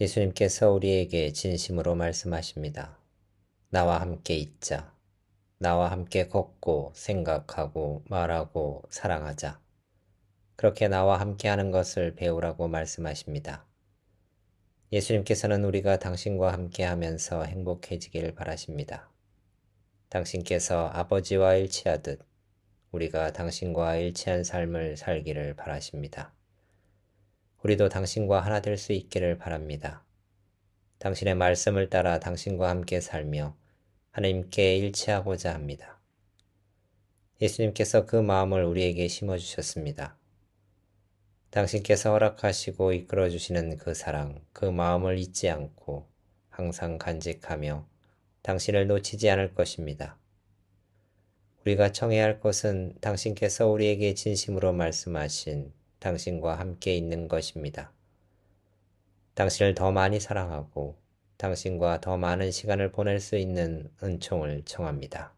예수님께서 우리에게 진심으로 말씀하십니다. 나와 함께 있자. 나와 함께 걷고 생각하고 말하고 사랑하자. 그렇게 나와 함께 하는 것을 배우라고 말씀하십니다. 예수님께서는 우리가 당신과 함께 하면서 행복해지길 바라십니다. 당신께서 아버지와 일치하듯 우리가 당신과 일치한 삶을 살기를 바라십니다. 우리도 당신과 하나 될 수 있기를 바랍니다. 당신의 말씀을 따라 당신과 함께 살며 하나님께 일치하고자 합니다. 예수님께서 그 마음을 우리에게 심어주셨습니다. 당신께서 허락하시고 이끌어주시는 그 사랑, 그 마음을 잊지 않고 항상 간직하며 당신을 놓치지 않을 것입니다. 우리가 청해야 할 것은 당신께서 우리에게 진심으로 말씀하신 당신과 함께 있는 것입니다. 당신을 더 많이 사랑하고 당신과 더 많은 시간을 보낼 수 있는 은총을 청합니다.